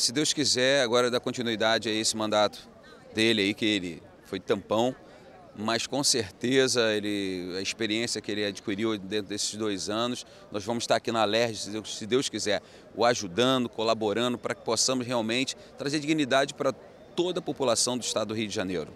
Se Deus quiser, agora dá continuidade a esse mandato dele aí, que ele foi tampão, mas com certeza ele, a experiência que ele adquiriu dentro desses dois anos, nós vamos estar aqui na LERJ, se Deus quiser, o ajudando, colaborando para que possamos realmente trazer dignidade para toda a população do estado do Rio de Janeiro.